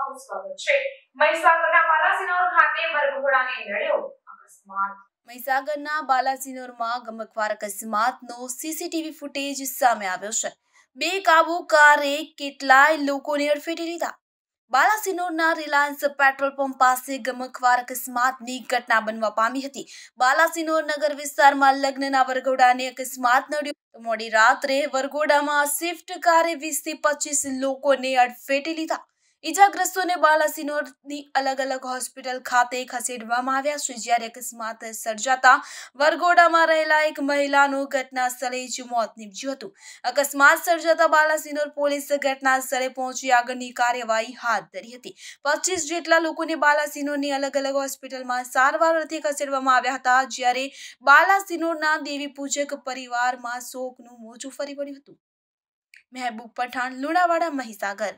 અમદાવાદ. ચાક મૈસાગરના બાલાસીનોર ખાતે વર્ગોડાને હડળ્યો અકસ્માત. મૈસાગરના બાલાસીનોરમાં ગમકવાર અકસ્માતનો સીસીટીવી ફૂટેજ સામે આવ્યો છે. બે ગાડીઓ કારે કેટલાય લોકોને અડફેટે લીધા. બાલાસીનોરના રિલાયન્સ પેટ્રોલ પંપ પાસે ગમકવાર અકસ્માતની ઘટના બનવા પામી હતી. બાલાસીનોર નગર વિસ્તારમાં લગ્નના વર્ગોડાને અકસ્માત થયો. મોડી રાત્રે વર્ગોડામાં શિફ્ટ કરે 20 થી 25 લોકોને અડફેટે લીધા. ઇજાગ્રસ્તોને બાલાસીનોરની અલગ અલગ હોસ્પિટલ ખાતે ખસેડવામાં આવ્યા સુજ્યારે અકસ્માત સર્જાતા વર્ગોડામાં રહેલા એક મહિલાનો ઘટના સ્થળે જ મોત નિપજ્યું હતું અકસ્માત સર્જાતા બાલાસીનોર પોલીસ ઘટના સ્થળે પહોંચી આગળની કાર્યવાહી હાથ ધરી હતી 25 જેટલા લોકોએ બાલાસીનોરની અલગ અલગ હોસ્પિટલમાં સારવાર અર્થે ખસેડવામાં આવ્યા હતા જ્યારે બાલાસીનોરના દેવી પૂજક પરિવારમાં શોકનો મોજો ફરી વળ્યો હતો મેહબુબ પઠાણ લુણાવાડા મહિસાગર